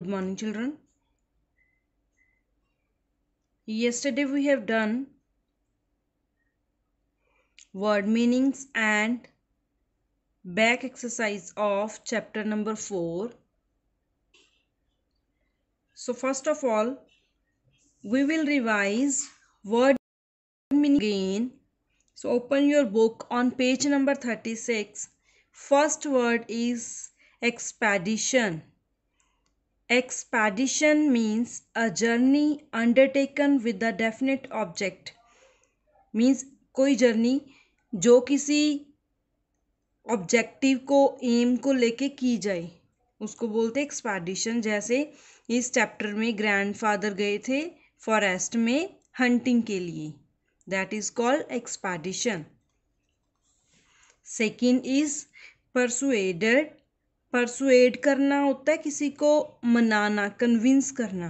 Good morning children. Yesterday we have done word meanings and back exercise of chapter number 4. So first of all we will revise word meaning again. So open your book on page number 36. First word is expedition. Expedition means a journey undertaken with a definite object means कोई journey जो किसी objective को M को लेके की जाए उसको बोलते एक्सपैडिशन जैसे इस चैप्टर में ग्रैंडफादर गए थे फॉरेस्ट में हंटिंग के लिए that is called expedition second is persuaded persuade करना होता है किसी को मनाना कन्विंस करना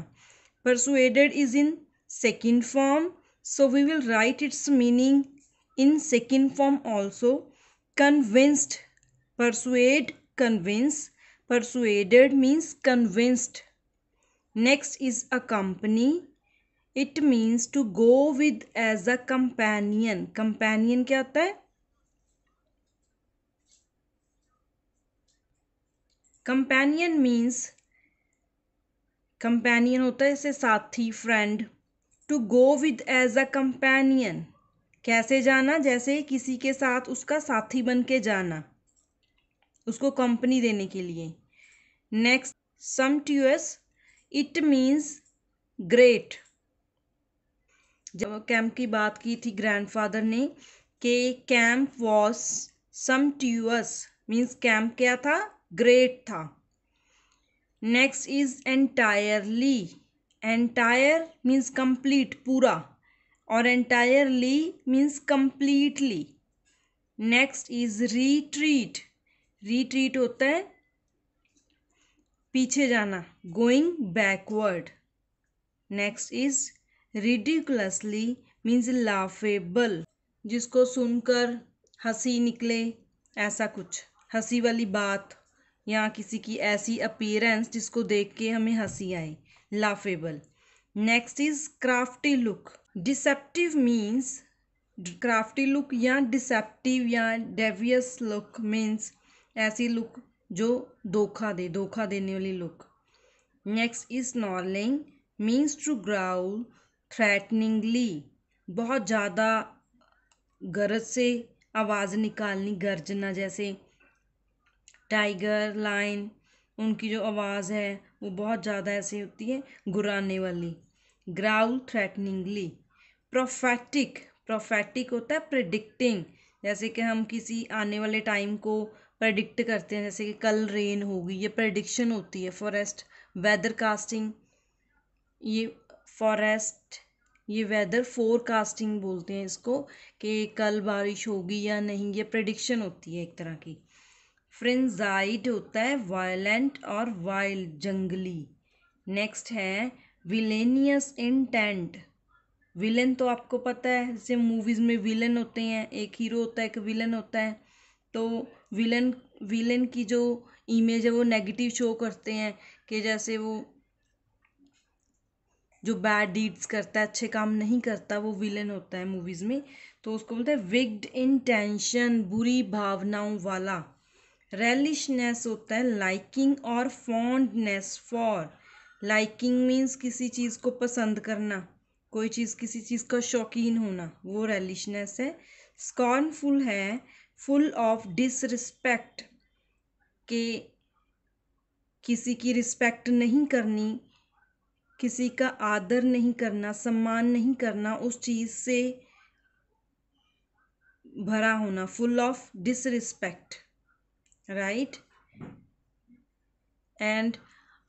persuaded is in second form so we will write its meaning in second form also convinced persuade convince means convinced next is accompany it means to go with as a companion companion क्या होता है companion means companion होता है जैसे साथी friend to go with as a companion कैसे जाना जैसे किसी के साथ उसका साथी बन के जाना उसको कंपनी देने के लिए next sumptuous it means great जब कैम्प की बात की थी ग्रैंडफादर ने कि camp was sumptuous means camp क्या था ग्रेट था next is entirely entire means complete पूरा और entirely means completely next is retreat retreat होता है पीछे जाना going backward next is ridiculously means laughable जिसको सुनकर हंसी निकले ऐसा कुछ हंसी वाली बात या किसी की ऐसी अपीयरेंस जिसको देख के हमें हंसी आए laughable next is crafty look deceptive means crafty look या डिसेप्टिव या डेवियस लुक मीन्स ऐसी लुक जो धोखा दे धोखा देने वाली look next is snarling means to growl threateningly बहुत ज़्यादा गरज से आवाज़ निकालनी गर्जना जैसे टाइगर लाइन उनकी जो आवाज़ है वो बहुत ज़्यादा ऐसी होती है गुराने वाली ग्राउल थ्रेटनिंगली प्रोफेटिक प्रोफेटिक होता है प्रिडिक्टिंग जैसे कि हम किसी आने वाले टाइम को प्रडिक्ट करते हैं जैसे कि कल रेन होगी ये प्रडिक्शन होती है फॉरेस्ट वेदर कास्टिंग ये फॉरेस्ट ये वेदर फोरकास्टिंग बोलते हैं इसको कि कल बारिश होगी या नहीं ये प्रडिक्शन होती है एक तरह की फ्रेंजाइड होता है वायलेंट और वाइल्ड जंगली नेक्स्ट है विलेनियस इंटेंट विलन तो आपको पता है जैसे मूवीज़ में विलन होते हैं एक हीरो होता है एक विलन होता है तो विलन विलन की जो इमेज है वो नेगेटिव शो करते हैं कि जैसे वो जो बैड डीड्स करता है अच्छे काम नहीं करता वो विलन होता है मूवीज़ में तो उसको बोलते हैं विग्ड इंटेंशन बुरी भावनाओं वाला रेलिशनेस होता है लाइकिंग और फॉन्डनेस फॉर लाइकिंग मीन्स किसी चीज़ को पसंद करना कोई चीज़ किसी चीज़ का शौकीन होना वो रेलिशनेस है स्कॉनफुल है फुल ऑफ डिसरिस्पेक्ट के किसी की रिस्पेक्ट नहीं करनी किसी का आदर नहीं करना सम्मान नहीं करना उस चीज़ से भरा होना full of disrespect right and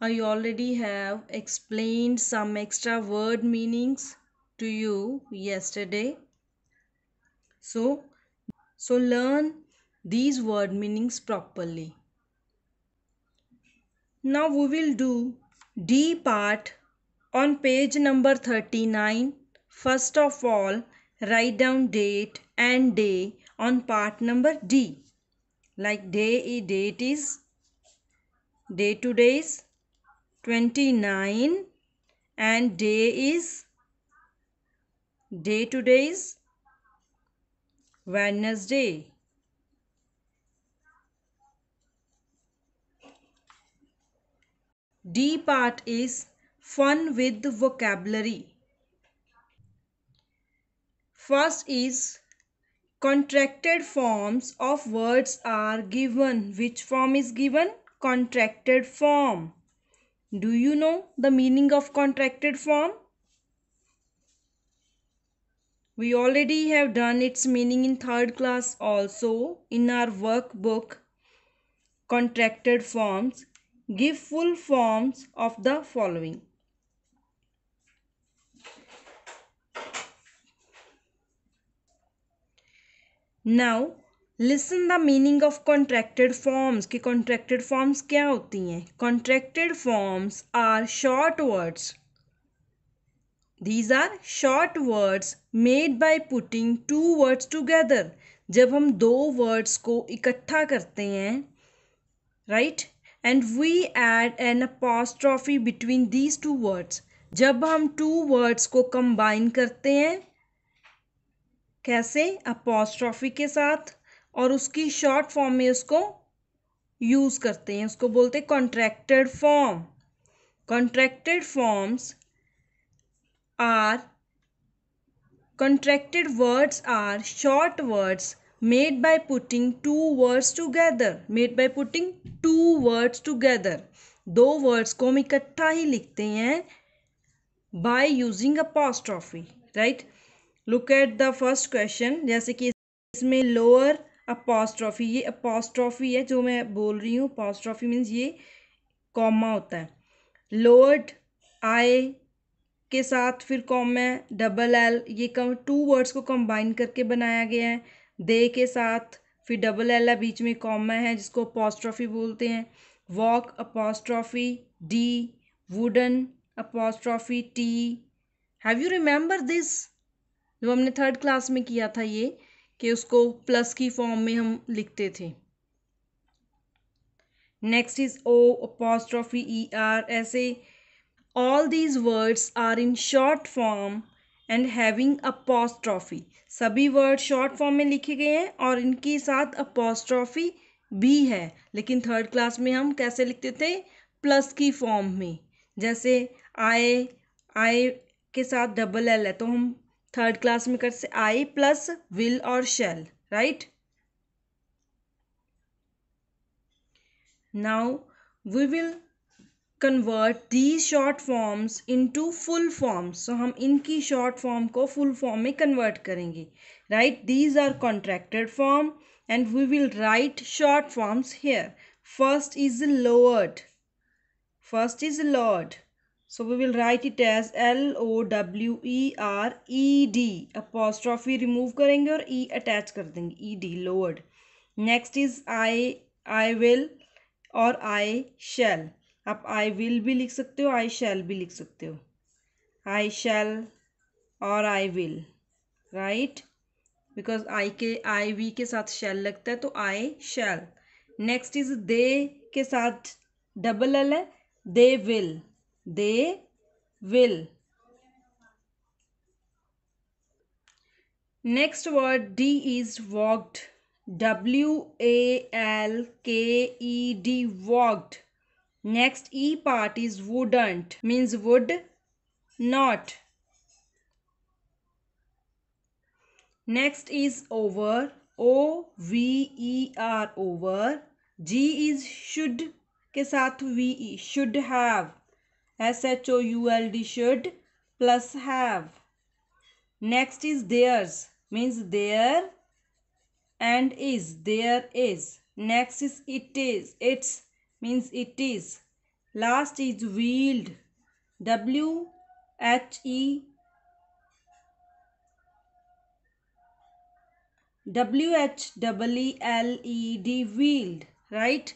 I already have explained some extra word meanings to you yesterday so so learn these word meanings properly now we will do D part on page number 39 first of all write down date and day on part number D like day deities, day to days, 29 and day is day to days, Wednesday. D part is fun with vocabulary. First is contracted forms of words are given. Which form is given? Contracted form. Do you know the meaning of contracted form? We already have done its meaning in third class also in our workbook contracted forms give full forms of the following now listen the meaning of contracted forms कि contracted forms क्या होती हैं contracted forms are short words these are short words made by putting two words together जब हम दो words को इकट्ठा करते हैं right and we add an apostrophe between these two words जब हम टू वर्ड्स को कंबाइन करते हैं कैसे अपोस्ट्रॉफी के साथ और उसकी शॉर्ट फॉर्म में उसको यूज़ करते हैं उसको बोलते हैं contracted form contracted forms are contracted words are short words made by putting two words together made by putting two words together दो वर्ड्स को हम इकट्ठा ही लिखते हैं by using apostrophe right right? Look at the first question जैसे कि इसमें लोअर अपॉस्ट्रॉफी ये अपॉस्ट्रॉफी है जो मैं बोल रही हूँ अपॉस्ट्रॉफी मीन्स ये कॉमा होता है लोअर्ड आई के साथ फिर कॉमा डबल एल ये कम टू वर्ड्स को कंबाइन करके बनाया गया है दे के साथ फिर डबल एल है बीच में कॉमा है जिसको अपॉस्ट्रॉफी बोलते हैं walk apostrophe D wouldn apostrophe T have you remember this जो हमने थर्ड क्लास में किया था ये कि उसको प्लस की फॉर्म में हम लिखते थे next is O apostrophe E R ऐसे all these words are in short form and having apostrophe सभी वर्ड शॉर्ट फॉर्म में लिखे गए हैं और इनके साथ अपॉस्ट्रॉफी भी है लेकिन थर्ड क्लास में हम कैसे लिखते थे प्लस की फॉर्म में जैसे आए आए के साथ डबल एल है तो हम थर्ड क्लास में कर से आई प्लस विल और shall right now we will convert the short forms into full forms so हम इनकी शॉर्ट फॉर्म को फुल फॉर्म में कन्वर्ट करेंगे right these are contracted form and we will write short forms here first is lowered first is lord So we will write it as L O W E R E D apostrophe remove karenge aur E attach kar denge E D lowered. Next is I I will or I shall. aap I will bhi likh sakte ho I shall bhi likh sakte ho I shall or I will right because I के I V के साथ shall लगता है तो I shall. Next is they के साथ double L है they will they will next word d is walked w a l k e d walked next e part is wouldn't means would not next is over o v e r over g is should के साथ we should have S-H-O-U-L-D should plus have. Next is theirs means there and is there is. Next is it is its means it is. Last is wheeled W H E W H E E D wheeled right